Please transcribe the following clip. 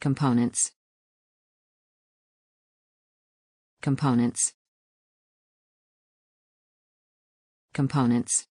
Components. Components. Components.